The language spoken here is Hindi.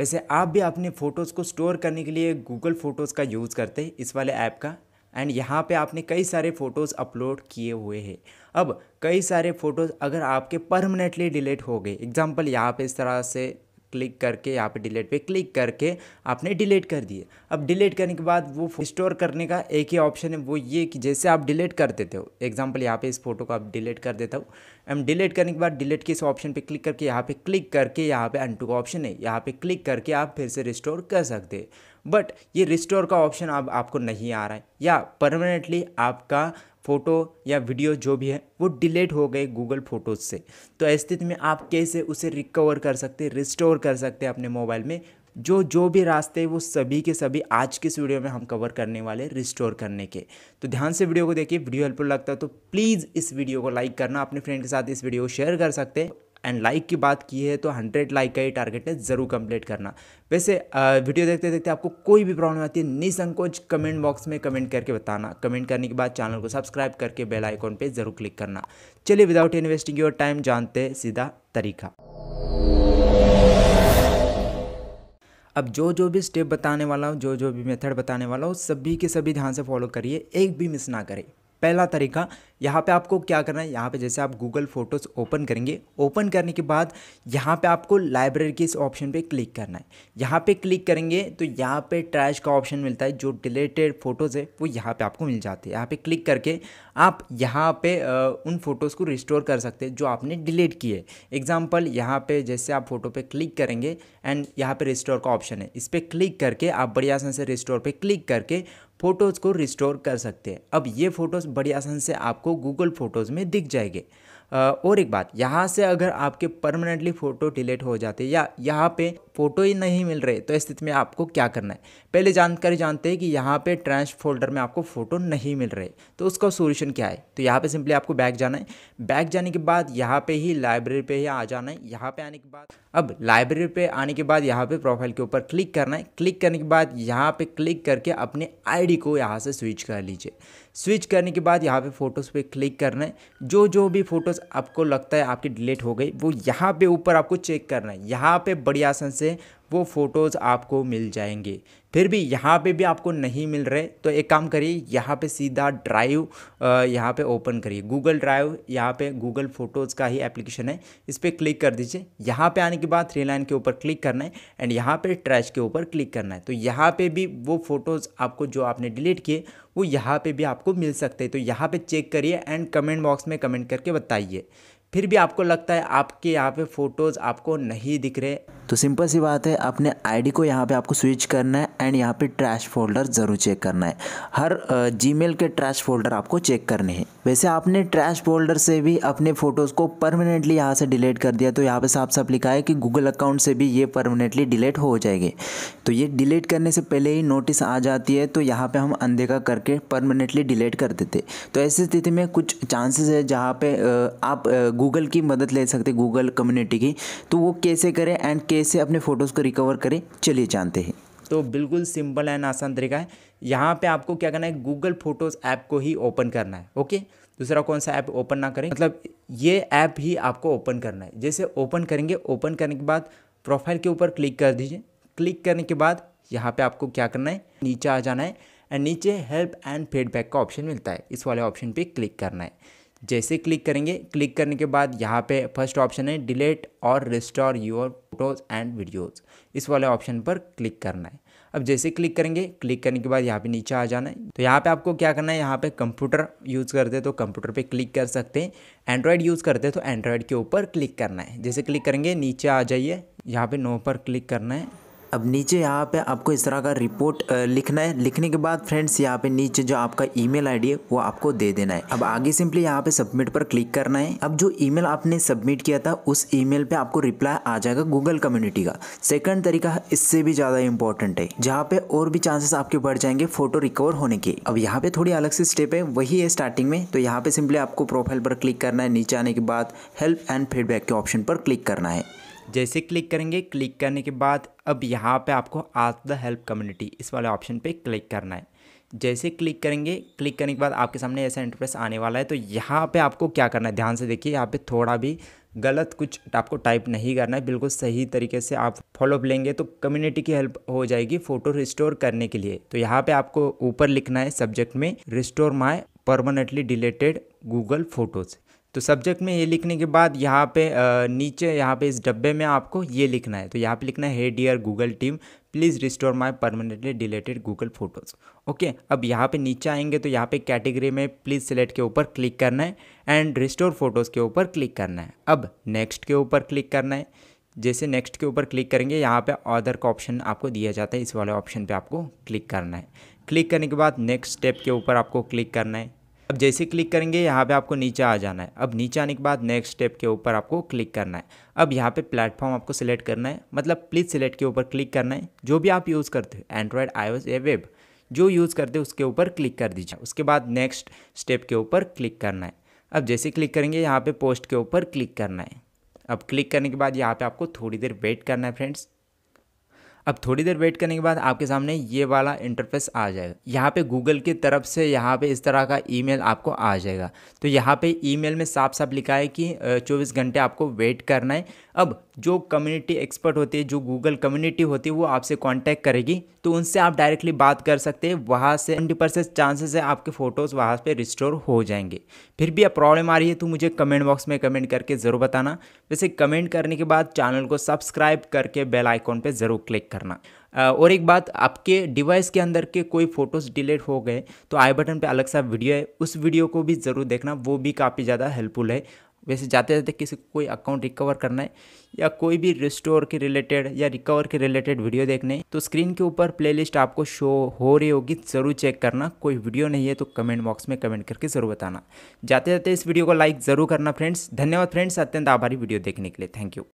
वैसे आप भी अपने फ़ोटोज़ को स्टोर करने के लिए गूगल फ़ोटोज़ का यूज़ करते हैं इस वाले ऐप का एंड यहाँ पे आपने कई सारे फ़ोटोज़ अपलोड किए हुए हैं अब कई सारे फ़ोटोज़ अगर आपके परमानेंटली डिलीट हो गए एग्जाम्पल यहाँ पे इस तरह से क्लिक करके यहाँ पे डिलीट पे क्लिक करके आपने डिलीट कर दिए अब डिलीट करने के बाद वो स्टोर करने का एक ही ऑप्शन है वो ये कि जैसे आप डिलीट कर देते हो एग्जांपल यहाँ पे इस फोटो को आप डिलीट कर देता हो एम डिलीट करने के बाद डिलीट के इस ऑप्शन पे क्लिक करके यहाँ पे क्लिक करके यहाँ पे अनटू का ऑप्शन है यहाँ पे क्लिक करके आप फिर से रिस्टोर कर सकते बट ये रिस्टोर का ऑप्शन अब आप, आपको नहीं आ रहा है या परमानेंटली आपका फ़ोटो या वीडियो जो भी है वो डिलीट हो गए गूगल फ़ोटोज़ से तो ऐसी स्थिति में आप कैसे उसे रिकवर कर सकते हैं रिस्टोर कर सकते हैं अपने मोबाइल में जो जो भी रास्ते वो सभी के सभी आज के इस वीडियो में हम कवर करने वाले रिस्टोर करने के तो ध्यान से वीडियो को देखिए वीडियो हेल्पफुल लगता है तो प्लीज़ इस वीडियो को लाइक करना अपने फ्रेंड के साथ इस वीडियो को शेयर कर सकते हैं एंड लाइक की बात की है तो हंड्रेड लाइक का ही टारगेट है ज़रूर कंप्लीट करना वैसे वीडियो देखते देखते आपको कोई भी प्रॉब्लम आती है निसंकोच कमेंट बॉक्स में कमेंट करके बताना कमेंट करने के बाद चैनल को सब्सक्राइब करके बेल आइकॉन पे ज़रूर क्लिक करना चलिए विदाउट इन्वेस्टिंग योर टाइम जानते हैं सीधा तरीका अब जो जो भी स्टेप बताने वाला हूँ जो जो भी मेथड बताने वाला हूँ सभी के सभी ध्यान से फॉलो करिए एक भी मिस ना करें पहला तरीका यहाँ पे आपको क्या करना है यहाँ पे जैसे आप गूगल फोटोज़ ओपन करेंगे ओपन करने के बाद यहाँ पे आपको लाइब्रेरी के इस ऑप्शन पे क्लिक करना है यहाँ पे क्लिक करेंगे तो यहाँ पे ट्रैश का ऑप्शन मिलता है जो डिलेटेड फ़ोटोज़ है वो यहाँ पे आपको मिल जाती है यहाँ पे क्लिक करके आप यहाँ पे उन फ़ोटोज़ को रिस्टोर कर सकते हैं जो आपने डिलीट किए एग्ज़ाम्पल यहाँ पर जैसे आप फ़ोटो पर क्लिक करेंगे एंड यहाँ पर रिस्टोर का ऑप्शन है इस पर क्लिक करके आप बढ़िया से रिस्टोर पर क्लिक करके फ़ोटोज़ को रिस्टोर कर सकते हैं अब ये फ़ोटोज़ बड़ी आसान से आपको गूगल फ़ोटोज़ में दिख जाएंगे और एक बात यहाँ से अगर आपके परमानेंटली फ़ोटो डिलीट हो जाते या यहाँ पे फ़ोटो ही नहीं मिल रहे तो स्थिति में आपको क्या करना है पहले जानकारी जानते हैं कि यहाँ पे ट्रैश फोल्डर में आपको फ़ोटो नहीं मिल रहे तो उसका सोल्यूशन क्या है तो यहाँ पे सिंपली आपको बैक जाना है बैक जाने के बाद यहाँ पे ही लाइब्रेरी पे ही आ जाना है यहाँ पे आने के बाद अब लाइब्रेरी पे आने के बाद यहाँ पे प्रोफाइल के ऊपर क्लिक करना है क्लिक करने के बाद यहाँ पे क्लिक करके अपने आई को यहाँ से स्विच कर लीजिए स्विच करने के बाद यहाँ पे फ़ोटोज़ पे क्लिक करना है जो जो भी फ़ोटोज़ आपको लगता है आपकी डिलीट हो गई वो यहाँ पे ऊपर आपको चेक करना है यहाँ पे बड़ी आसन से से वो फ़ोटोज़ आपको मिल जाएंगे फिर भी यहाँ पे भी आपको नहीं मिल रहे तो एक काम करिए यहाँ पे सीधा ड्राइव यहाँ पे ओपन करिए गूगल ड्राइव यहाँ पे गूगल फ़ोटोज़ का ही एप्लीकेशन है इस पर क्लिक कर दीजिए यहाँ पे आने के बाद थ्री लाइन के ऊपर क्लिक करना है एंड यहाँ पे ट्रैश के ऊपर क्लिक करना है तो यहाँ पे भी वो फ़ोटोज़ आपको जो आपने डिलीट किए वो यहाँ पर भी आपको मिल सकते हैं तो यहाँ पर चेक करिए एंड कमेंट बॉक्स में कमेंट करके बताइए फिर भी आपको लगता है आपके यहाँ पे फ़ोटोज़ आपको नहीं दिख रहे तो सिंपल सी बात है अपने आईडी को यहाँ पे आपको स्विच करना है एंड यहाँ पे ट्रैश फोल्डर ज़रूर चेक करना है हर जीमेल के ट्रैश फोल्डर आपको चेक करने हैं वैसे आपने ट्रैश फोल्डर से भी अपने फ़ोटोज़ को परमानेंटली यहाँ से डिलीट कर दिया तो यहाँ पे साफ साफ लिखा है कि गूगल अकाउंट से भी ये परमानेंटली डिलीट हो जाएगी तो ये डिलीट करने से पहले ही नोटिस आ जाती है तो यहाँ पर हम अनदेखा करके परमानेंटली डिलीट कर देते तो ऐसी स्थिति में कुछ चांसेस है जहाँ पर आप गूगल की मदद ले सकते गूगल कम्युनिटी की तो वो कैसे करें एंड कैसे से अपने फ़ोटोज़ को रिकवर करें चलिए जानते हैं तो बिल्कुल सिंपल एंड आसान तरीका है यहाँ पे आपको क्या करना है गूगल फोटोज़ ऐप को ही ओपन करना है ओके दूसरा कौन सा ऐप ओपन ना करें मतलब ये ऐप ही आपको ओपन करना है जैसे ओपन करेंगे ओपन करने के बाद प्रोफाइल के ऊपर क्लिक कर दीजिए क्लिक करने के बाद यहाँ पे आपको क्या करना है नीचे आ जाना है एंड नीचे हेल्प एंड फीडबैक का ऑप्शन मिलता है इस वाले ऑप्शन पर क्लिक करना है जैसे क्लिक करेंगे क्लिक करने के बाद यहाँ पे फर्स्ट ऑप्शन है डिलीट और restore your photos and videos इस वाले ऑप्शन पर क्लिक करना है अब जैसे क्लिक करेंगे क्लिक करने के बाद यहाँ पे नीचे आ जाना है तो यहाँ पे आपको क्या करना है यहाँ पे कंप्यूटर यूज़ करते हैं तो कंप्यूटर पे क्लिक कर सकते हैं एंड्रॉयड यूज़ करते हैं तो एंड्रॉयड के ऊपर क्लिक करना है जैसे क्लिक करेंगे नीचे आ जाइए यहाँ पर नो पर क्लिक करना है अब नीचे यहाँ पे आपको इस तरह का रिपोर्ट लिखना है लिखने के बाद फ्रेंड्स यहाँ पे नीचे जो आपका ईमेल आईडी है वो आपको दे देना है अब आगे सिंपली यहाँ पे सबमिट पर क्लिक करना है अब जो ईमेल आपने सबमिट किया था उस ईमेल पे आपको रिप्लाई आ जाएगा गूगल कम्युनिटी का सेकंड तरीका इससे भी ज़्यादा इंपॉर्टेंट है जहाँ पे और भी चांसेस आपके बढ़ जाएंगे फोटो रिकवर होने के अब यहाँ पे थोड़ी अलग से स्टेप है वही है स्टार्टिंग में तो यहाँ पे सिंपली आपको प्रोफाइल पर क्लिक करना है नीचे आने के बाद हेल्प एंड फीडबैक के ऑप्शन पर क्लिक करना है जैसे क्लिक करेंगे क्लिक करने के बाद अब यहाँ पे आपको आस्क द हेल्प कम्युनिटी इस वाले ऑप्शन पे क्लिक करना है जैसे क्लिक करेंगे क्लिक करने के बाद आपके सामने ऐसा इंटरफेस आने वाला है तो यहाँ पे आपको क्या करना है ध्यान से देखिए यहाँ पे थोड़ा भी गलत कुछ आपको टाइप नहीं करना है बिल्कुल सही तरीके से आप फॉलोअप लेंगे तो कम्युनिटी की हेल्प हो जाएगी फ़ोटो रिस्टोर करने के लिए तो यहाँ पर आपको ऊपर लिखना है सब्जेक्ट में restore my permanently deleted Google Photos तो सब्जेक्ट में ये लिखने के बाद यहाँ पे नीचे यहाँ पे इस डब्बे में आपको ये लिखना है तो यहाँ पे लिखना है hey dear Google team please restore my permanently deleted Google Photos okay अब यहाँ पे नीचे आएंगे तो यहाँ पे कैटेगरी में प्लीज़ सेलेक्ट के ऊपर क्लिक करना है एंड रिस्टोर फोटोज़ के ऊपर क्लिक करना है अब नेक्स्ट के ऊपर क्लिक करना है जैसे नेक्स्ट के ऊपर क्लिक करेंगे यहाँ पे अदर का ऑप्शन आपको दिया जाता है इस वाले ऑप्शन पे आपको क्लिक करना है क्लिक करने के बाद नेक्स्ट स्टेप के ऊपर आपको क्लिक करना है अब जैसे क्लिक करेंगे यहाँ पे आपको नीचे आ जाना है अब नीचे आने के बाद नेक्स्ट स्टेप के ऊपर आपको क्लिक करना है अब यहाँ पे प्लेटफॉर्म आपको सिलेक्ट करना है मतलब प्लीज़ सिलेक्ट के ऊपर क्लिक करना है जो भी आप यूज़ करते हो एंड्रॉयड आई या वेब जो यूज़ करते हो उसके ऊपर क्लिक कर दीजिए उसके बाद नेक्स्ट स्टेप के ऊपर क्लिक करना है अब जैसे क्लिक करेंगे यहाँ पर पोस्ट के ऊपर क्लिक करना है अब क्लिक करने के बाद यहाँ पर आपको थोड़ी देर वेट करना है फ्रेंड्स अब थोड़ी देर वेट करने के बाद आपके सामने ये वाला इंटरफेस आ जाएगा यहाँ पे गूगल की तरफ से यहाँ पे इस तरह का ईमेल आपको आ जाएगा तो यहाँ पे ईमेल में साफ साफ लिखा है कि 24 घंटे आपको वेट करना है अब जो कम्युनिटी एक्सपर्ट होती है जो गूगल कम्युनिटी होती है वो आपसे कांटेक्ट करेगी तो उनसे आप डायरेक्टली बात कर सकते हैं वहाँ से ट्वेंटी परसेंट चांसेस है आपके फ़ोटोज़ वहाँ पे रिस्टोर हो जाएंगे फिर भी अब प्रॉब्लम आ रही है तो मुझे कमेंट बॉक्स में कमेंट करके ज़रूर बताना वैसे कमेंट करने के बाद चैनल को सब्सक्राइब करके बेल आइकॉन पर ज़रूर क्लिक करना और एक बात आपके डिवाइस के अंदर के कोई फ़ोटोज़ डिलीट हो गए तो आई बटन पे अलग सा वीडियो है उस वीडियो को भी ज़रूर देखना वो भी काफ़ी ज़्यादा हेल्पफुल है वैसे जाते जाते किसी कोई अकाउंट रिकवर करना है या कोई भी रिस्टोर के रिलेटेड या रिकवर के रिलेटेड वीडियो देखने तो स्क्रीन के ऊपर प्लेलिस्ट आपको शो हो रही होगी ज़रूर चेक करना कोई वीडियो नहीं है तो कमेंट बॉक्स में कमेंट करके ज़रूर बताना जाते जाते इस वीडियो को लाइक ज़रूर करना फ्रेंड्स धन्यवाद फ्रेंड्स अत्यंत आभारी वीडियो देखने के लिए थैंक यू